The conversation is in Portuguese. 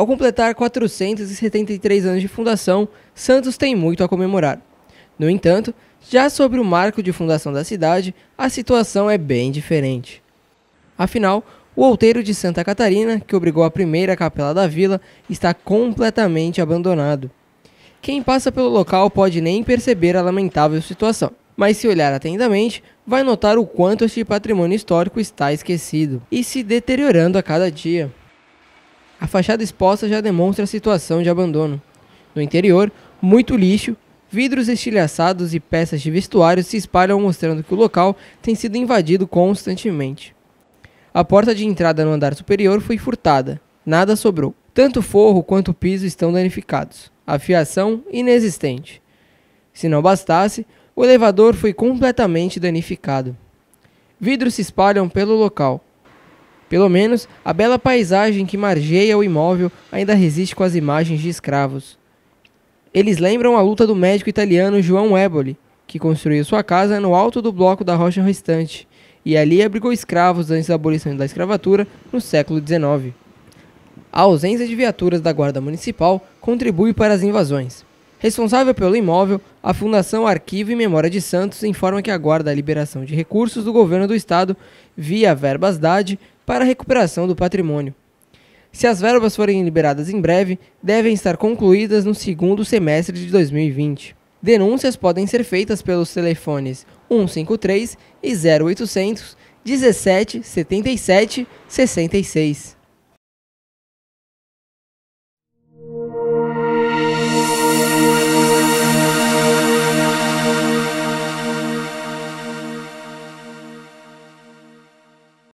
Ao completar 473 anos de fundação, Santos tem muito a comemorar. No entanto, já sobre o marco de fundação da cidade, a situação é bem diferente. Afinal, o outeiro de Santa Catarina, que obrigou a primeira capela da vila, está completamente abandonado. Quem passa pelo local pode nem perceber a lamentável situação, mas se olhar atentamente, vai notar o quanto este patrimônio histórico está esquecido e se deteriorando a cada dia. A fachada exposta já demonstra a situação de abandono. No interior, muito lixo, vidros estilhaçados e peças de vestuário se espalham mostrando que o local tem sido invadido constantemente. A porta de entrada no andar superior foi furtada, nada sobrou. Tanto o forro quanto o piso estão danificados, a fiação inexistente. Se não bastasse, o elevador foi completamente danificado. Vidros se espalham pelo local, pelo menos, a bela paisagem que margeia o imóvel ainda resiste com as imagens de escravos. Eles lembram a luta do médico italiano João Eboli, que construiu sua casa no alto do bloco da rocha restante, e ali abrigou escravos antes da abolição da escravatura no século XIX. A ausência de viaturas da Guarda Municipal contribui para as invasões. Responsável pelo imóvel, a Fundação Arquivo e Memória de Santos informa que aguarda a liberação de recursos do governo do estado via verbas DAD para a recuperação do patrimônio. Se as verbas forem liberadas em breve, devem estar concluídas no segundo semestre de 2020. Denúncias podem ser feitas pelos telefones 153 e 0800 177766. 66.